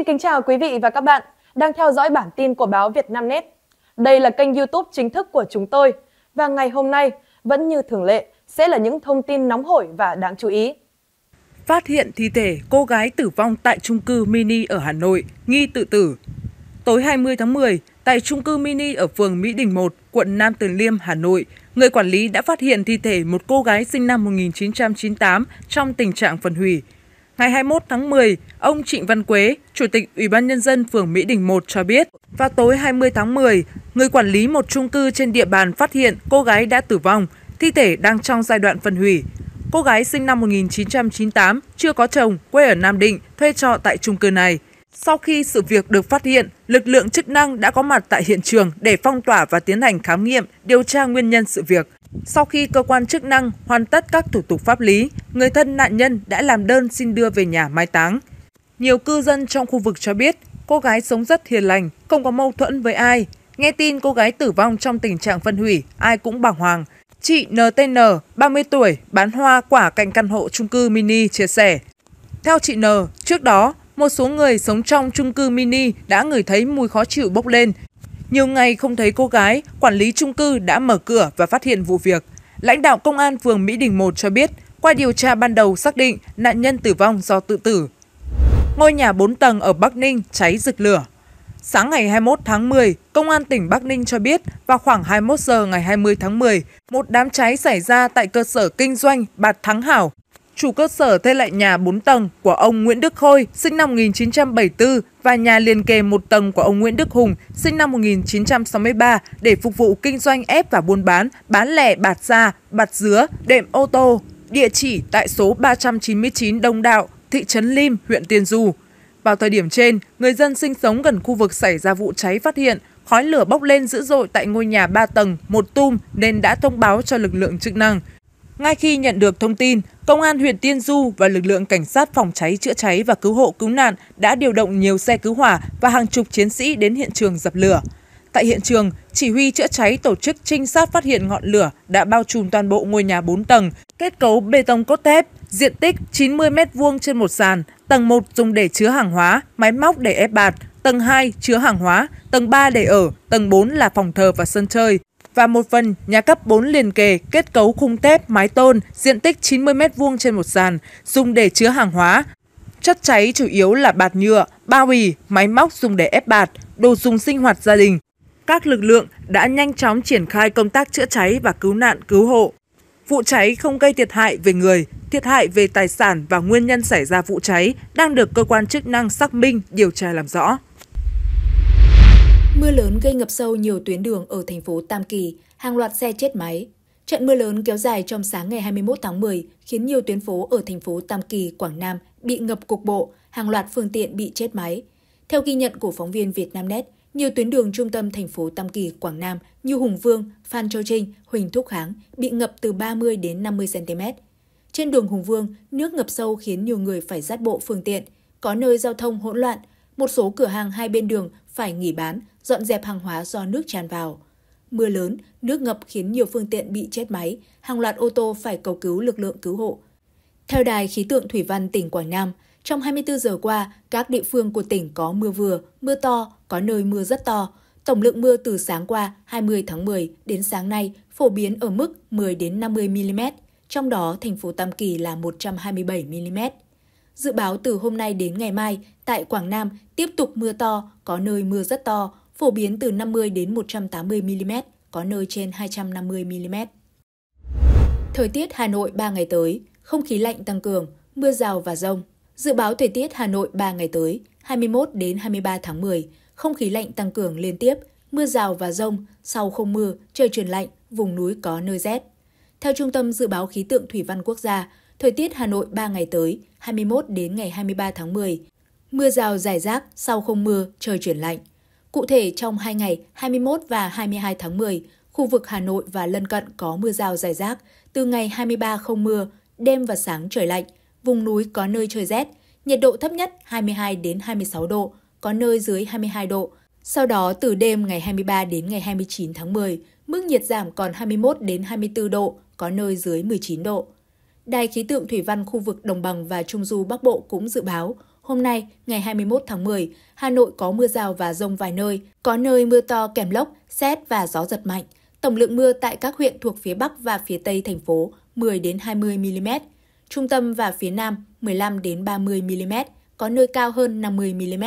Xin kính chào quý vị và các bạn đang theo dõi bản tin của báo Việt Nam Net. Đây là kênh YouTube chính thức của chúng tôi và ngày hôm nay vẫn như thường lệ sẽ là những thông tin nóng hổi và đáng chú ý. Phát hiện thi thể cô gái tử vong tại trung cư mini ở Hà Nội, nghi tự tử. Tối 20 tháng 10, tại trung cư mini ở phường Mỹ Đình 1, quận Nam Từ Liêm, Hà Nội, người quản lý đã phát hiện thi thể một cô gái sinh năm 1998 trong tình trạng phân hủy. Ngày 21 tháng 10, ông Trịnh Văn Quế, Chủ tịch Ủy ban Nhân dân phường Mỹ Đình 1 cho biết, vào tối 20 tháng 10, người quản lý một trung cư trên địa bàn phát hiện cô gái đã tử vong, thi thể đang trong giai đoạn phân hủy. Cô gái sinh năm 1998, chưa có chồng, quê ở Nam Định, thuê trọ tại trung cư này. Sau khi sự việc được phát hiện, lực lượng chức năng đã có mặt tại hiện trường để phong tỏa và tiến hành khám nghiệm, điều tra nguyên nhân sự việc. Sau khi cơ quan chức năng hoàn tất các thủ tục pháp lý, người thân nạn nhân đã làm đơn xin đưa về nhà mai táng. Nhiều cư dân trong khu vực cho biết cô gái sống rất hiền lành, không có mâu thuẫn với ai. Nghe tin cô gái tử vong trong tình trạng phân hủy, ai cũng bàng hoàng. Chị NTN, 30 tuổi, bán hoa quả cạnh căn hộ chung cư mini chia sẻ. Theo chị N, trước đó, một số người sống trong chung cư mini đã ngửi thấy mùi khó chịu bốc lên nhiều ngày không thấy cô gái, quản lý trung cư đã mở cửa và phát hiện vụ việc. Lãnh đạo công an phường Mỹ Đình 1 cho biết, qua điều tra ban đầu xác định nạn nhân tử vong do tự tử. Ngôi nhà 4 tầng ở Bắc Ninh cháy rực lửa. Sáng ngày 21 tháng 10, Công an tỉnh Bắc Ninh cho biết vào khoảng 21 giờ ngày 20 tháng 10, một đám cháy xảy ra tại cơ sở kinh doanh Bạt Thắng Hảo chủ cơ sở thuê lại nhà 4 tầng của ông Nguyễn Đức Khôi, sinh năm 1974 và nhà liền kề một tầng của ông Nguyễn Đức Hùng, sinh năm 1963 để phục vụ kinh doanh ép và buôn bán, bán lẻ bạt da, bạt dứa, đệm ô tô. Địa chỉ tại số 399 Đông Đạo, thị trấn Lim, huyện Tiên Du. Vào thời điểm trên, người dân sinh sống gần khu vực xảy ra vụ cháy phát hiện khói lửa bốc lên dữ dội tại ngôi nhà 3 tầng, một tum nên đã thông báo cho lực lượng chức năng. Ngay khi nhận được thông tin, Công an huyện Tiên Du và lực lượng cảnh sát phòng cháy chữa cháy và cứu hộ cứu nạn đã điều động nhiều xe cứu hỏa và hàng chục chiến sĩ đến hiện trường dập lửa. Tại hiện trường, chỉ huy chữa cháy tổ chức trinh sát phát hiện ngọn lửa đã bao trùm toàn bộ ngôi nhà 4 tầng, kết cấu bê tông cốt thép, diện tích 90 m2 trên một sàn, tầng 1 dùng để chứa hàng hóa, máy móc để ép bạt, tầng 2 chứa hàng hóa, tầng 3 để ở, tầng 4 là phòng thờ và sân chơi và một phần nhà cấp 4 liền kề kết cấu khung thép mái tôn diện tích 90 m2 trên một sàn dùng để chứa hàng hóa. Chất cháy chủ yếu là bạt nhựa, bao bì, máy móc dùng để ép bạt, đồ dùng sinh hoạt gia đình. Các lực lượng đã nhanh chóng triển khai công tác chữa cháy và cứu nạn cứu hộ. Vụ cháy không gây thiệt hại về người, thiệt hại về tài sản và nguyên nhân xảy ra vụ cháy đang được cơ quan chức năng xác minh điều tra làm rõ. Mưa lớn gây ngập sâu nhiều tuyến đường ở thành phố Tam Kỳ, hàng loạt xe chết máy. Trận mưa lớn kéo dài trong sáng ngày 21 tháng 10 khiến nhiều tuyến phố ở thành phố Tam Kỳ, Quảng Nam bị ngập cục bộ, hàng loạt phương tiện bị chết máy. Theo ghi nhận của phóng viên Vietnamnet, nhiều tuyến đường trung tâm thành phố Tam Kỳ, Quảng Nam như Hùng Vương, Phan Châu Trinh, Huỳnh Thúc Kháng bị ngập từ 30 đến 50 cm. Trên đường Hùng Vương, nước ngập sâu khiến nhiều người phải dắt bộ phương tiện, có nơi giao thông hỗn loạn, một số cửa hàng hai bên đường phải nghỉ bán, dọn dẹp hàng hóa do nước tràn vào. Mưa lớn, nước ngập khiến nhiều phương tiện bị chết máy, hàng loạt ô tô phải cầu cứu lực lượng cứu hộ. Theo Đài Khí tượng Thủy văn tỉnh Quảng Nam, trong 24 giờ qua, các địa phương của tỉnh có mưa vừa, mưa to, có nơi mưa rất to. Tổng lượng mưa từ sáng qua 20 tháng 10 đến sáng nay phổ biến ở mức 10 đến 50 mm, trong đó thành phố Tam Kỳ là 127 mm. Dự báo từ hôm nay đến ngày mai, tại Quảng Nam tiếp tục mưa to, có nơi mưa rất to, phổ biến từ 50 đến 180 mm, có nơi trên 250 mm. Thời tiết Hà Nội 3 ngày tới, không khí lạnh tăng cường, mưa rào và rông. Dự báo thời tiết Hà Nội 3 ngày tới, 21 đến 23 tháng 10, không khí lạnh tăng cường liên tiếp, mưa rào và rông, sau không mưa, trời chuyển lạnh, vùng núi có nơi rét. Theo Trung tâm Dự báo Khí tượng Thủy văn Quốc gia, thời tiết Hà Nội 3 ngày tới, 21 đến ngày 23 tháng 10. Mưa rào rải rác, sau không mưa, trời chuyển lạnh. Cụ thể, trong 2 ngày 21 và 22 tháng 10, khu vực Hà Nội và lân cận có mưa rào rải rác. Từ ngày 23 không mưa, đêm và sáng trời lạnh, vùng núi có nơi trời rét, nhiệt độ thấp nhất 22 đến 26 độ, có nơi dưới 22 độ. Sau đó từ đêm ngày 23 đến ngày 29 tháng 10, mức nhiệt giảm còn 21 đến 24 độ, có nơi dưới 19 độ. Đài khí tượng thủy văn khu vực Đồng bằng và Trung du Bắc Bộ cũng dự báo, hôm nay, ngày 21 tháng 10, Hà Nội có mưa rào và rông vài nơi, có nơi mưa to kèm lốc, xét và gió giật mạnh. Tổng lượng mưa tại các huyện thuộc phía Bắc và phía Tây thành phố 10 đến 20 mm, trung tâm và phía Nam 15 đến 30 mm, có nơi cao hơn 50 mm.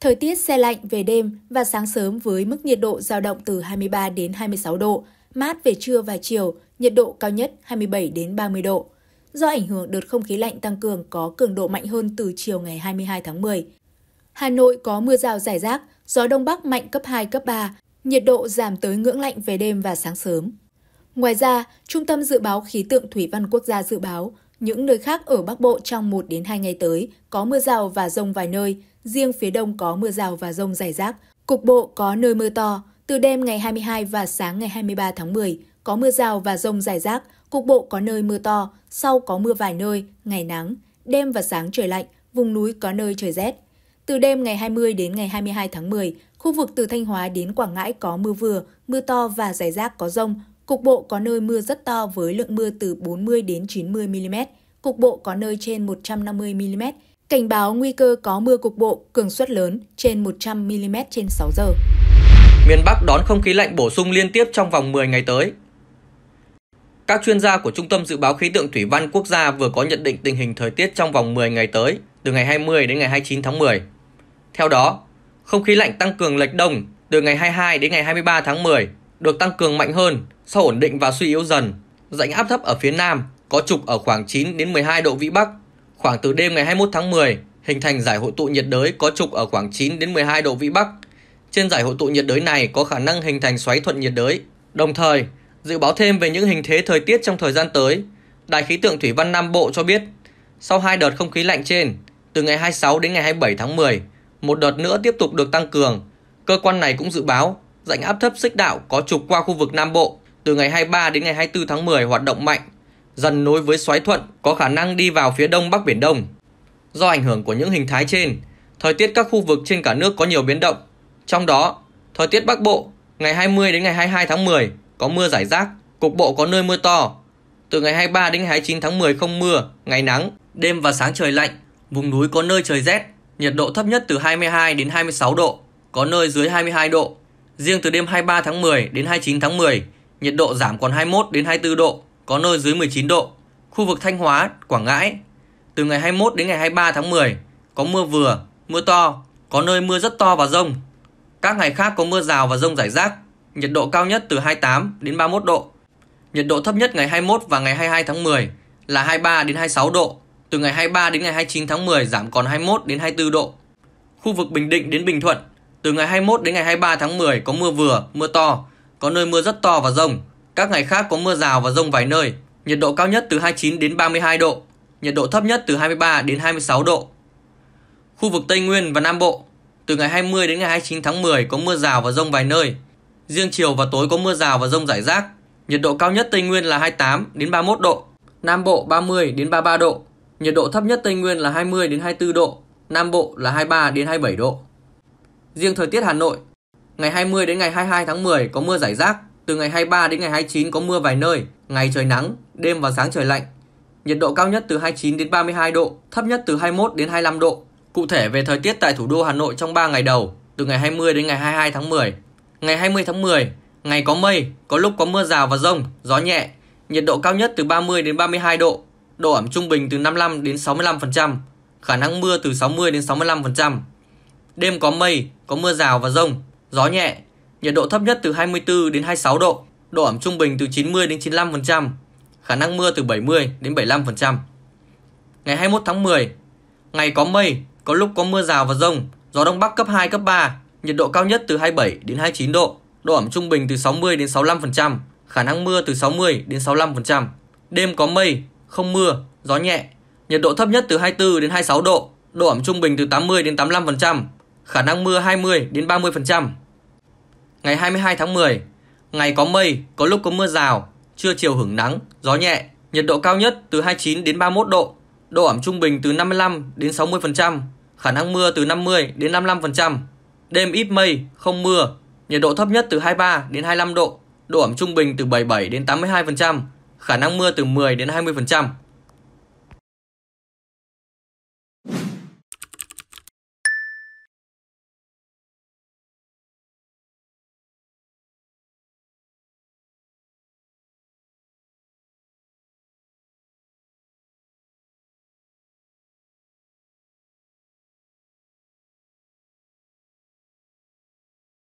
Thời tiết xe lạnh về đêm và sáng sớm với mức nhiệt độ dao động từ 23 đến 26 độ, mát về trưa và chiều, nhiệt độ cao nhất 27 đến 30 độ do ảnh hưởng đợt không khí lạnh tăng cường có cường độ mạnh hơn từ chiều ngày 22 tháng 10. Hà Nội có mưa rào rải rác, gió đông bắc mạnh cấp 2, cấp 3, nhiệt độ giảm tới ngưỡng lạnh về đêm và sáng sớm. Ngoài ra, Trung tâm Dự báo Khí tượng Thủy văn Quốc gia dự báo, những nơi khác ở Bắc Bộ trong 1 đến 2 ngày tới có mưa rào và rông vài nơi, riêng phía đông có mưa rào và rông rải rác, cục bộ có nơi mưa to, từ đêm ngày 22 và sáng ngày 23 tháng 10, có mưa rào và rông rải rác, cục bộ có nơi mưa to, sau có mưa vài nơi, ngày nắng, đêm và sáng trời lạnh, vùng núi có nơi trời rét. Từ đêm ngày 20 đến ngày 22 tháng 10, khu vực từ Thanh Hóa đến Quảng Ngãi có mưa vừa, mưa to và rải rác có rông, cục bộ có nơi mưa rất to với lượng mưa từ 40 đến 90 mm, cục bộ có nơi trên 150 mm. Cảnh báo nguy cơ có mưa cục bộ cường suất lớn trên 100 mm trên 6 giờ. Miền Bắc đón không khí lạnh bổ sung liên tiếp trong vòng 10 ngày tới. Các chuyên gia của Trung tâm Dự báo Khí tượng Thủy văn Quốc gia vừa có nhận định tình hình thời tiết trong vòng 10 ngày tới, từ ngày 20 đến ngày 29 tháng 10. Theo đó, không khí lạnh tăng cường lệch đông từ ngày 22 đến ngày 23 tháng 10 được tăng cường mạnh hơn sau ổn định và suy yếu dần. Rãnh áp thấp ở phía Nam có trục ở khoảng 9 đến 12 độ Vĩ Bắc. Khoảng từ đêm ngày 21 tháng 10 hình thành giải hội tụ nhiệt đới có trục ở khoảng 9 đến 12 độ Vĩ Bắc. Trên giải hội tụ nhiệt đới này có khả năng hình thành xoáy thuận nhiệt đới. Đồng thời, Dự báo thêm về những hình thế thời tiết trong thời gian tới, Đài khí tượng Thủy văn Nam Bộ cho biết, sau hai đợt không khí lạnh trên, từ ngày 26 đến ngày 27 tháng 10, một đợt nữa tiếp tục được tăng cường. Cơ quan này cũng dự báo rãnh áp thấp xích đạo có trục qua khu vực Nam Bộ từ ngày 23 đến ngày 24 tháng 10 hoạt động mạnh, dần nối với xoáy thuận có khả năng đi vào phía đông Bắc Biển Đông. Do ảnh hưởng của những hình thái trên, thời tiết các khu vực trên cả nước có nhiều biến động. Trong đó, thời tiết Bắc Bộ ngày 20 đến ngày 22 tháng 10 có mưa rải rác, cục bộ có nơi mưa to. Từ ngày 23 đến 29 tháng 10 không mưa, ngày nắng, đêm và sáng trời lạnh, vùng núi có nơi trời rét, nhiệt độ thấp nhất từ 22 đến 26 độ, có nơi dưới 22 độ. Riêng từ đêm 23 tháng 10 đến 29 tháng 10, nhiệt độ giảm còn 21 đến 24 độ, có nơi dưới 19 độ. Khu vực Thanh Hóa, Quảng Ngãi, từ ngày 21 đến ngày 23 tháng 10, có mưa vừa, mưa to, có nơi mưa rất to và rông. Các ngày khác có mưa rào và rông rải rác, nhiệt độ cao nhất từ 28 đến 31 độ. Nhiệt độ thấp nhất ngày 21 và ngày 22 tháng 10 là 23 đến 26 độ, từ ngày 23 đến ngày 29 tháng 10 giảm còn 21 đến 24 độ. Khu vực Bình Định đến Bình Thuận, từ ngày 21 đến ngày 23 tháng 10 có mưa vừa, mưa to, có nơi mưa rất to và rông. Các ngày khác có mưa rào và rông vài nơi. Nhiệt độ cao nhất từ 29 đến 32 độ, nhiệt độ thấp nhất từ 23 đến 26 độ. Khu vực Tây Nguyên và Nam Bộ, từ ngày 20 đến ngày 29 tháng 10 có mưa rào và rông vài nơi, Riêng chiều và tối có mưa rào và rông rải rác. Nhiệt độ cao nhất Tây Nguyên là 28 đến 31 độ, Nam Bộ 30 đến 33 độ. Nhiệt độ thấp nhất Tây Nguyên là 20 đến 24 độ, Nam Bộ là 23 đến 27 độ. Riêng thời tiết Hà Nội, ngày 20 đến ngày 22 tháng 10 có mưa rải rác, từ ngày 23 đến ngày 29 có mưa vài nơi, ngày trời nắng, đêm và sáng trời lạnh. Nhiệt độ cao nhất từ 29 đến 32 độ, thấp nhất từ 21 đến 25 độ. Cụ thể về thời tiết tại thủ đô Hà Nội trong 3 ngày đầu, từ ngày 20 đến ngày 22 tháng 10 Ngày 20 tháng 10, ngày có mây, có lúc có mưa rào và rông, gió nhẹ, nhiệt độ cao nhất từ 30 đến 32 độ, độ ẩm trung bình từ 55 đến 65%, khả năng mưa từ 60 đến 65%. Đêm có mây, có mưa rào và rông, gió nhẹ, nhiệt độ thấp nhất từ 24 đến 26 độ, độ ẩm trung bình từ 90 đến 95%, khả năng mưa từ 70 đến 75%. Ngày 21 tháng 10, ngày có mây, có lúc có mưa rào và rông, gió đông bắc cấp 2 cấp 3, nhiệt độ cao nhất từ 27 đến 29 độ, độ ẩm trung bình từ 60 đến 65%, khả năng mưa từ 60 đến 65%. Đêm có mây, không mưa, gió nhẹ. Nhiệt độ thấp nhất từ 24 đến 26 độ, độ ẩm trung bình từ 80 đến 85%, khả năng mưa 20 đến 30%. Ngày 22 tháng 10, ngày có mây, có lúc có mưa rào, trưa chiều hưởng nắng, gió nhẹ, nhiệt độ cao nhất từ 29 đến 31 độ, độ ẩm trung bình từ 55 đến 60%, khả năng mưa từ 50 đến 55%. Đêm ít mây, không mưa, nhiệt độ thấp nhất từ 23 đến 25 độ, độ ẩm trung bình từ 77 đến 82%, khả năng mưa từ 10 đến 20%.